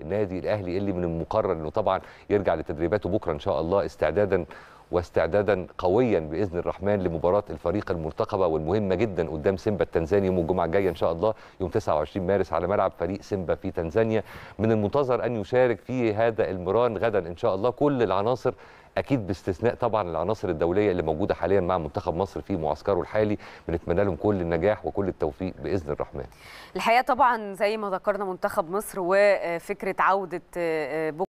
النادي الاهلي اللي من المقرر انه طبعا يرجع لتدريباته بكره ان شاء الله استعدادا واستعدادا قويا باذن الرحمن لمباراه الفريق المرتقبه والمهمه جدا قدام سيمبا التنزاني يوم الجمعه الجايه ان شاء الله يوم 29 مارس على ملعب فريق سيمبا في تنزانيا من المنتظر ان يشارك في هذا المران غدا ان شاء الله كل العناصر اكيد باستثناء طبعا العناصر الدوليه اللي موجوده حاليا مع منتخب مصر في معسكره الحالي بنتمنى لهم كل النجاح وكل التوفيق باذن الرحمن الحقيقه طبعا زي ما ذكرنا منتخب مصر وفكره عوده آه، آه،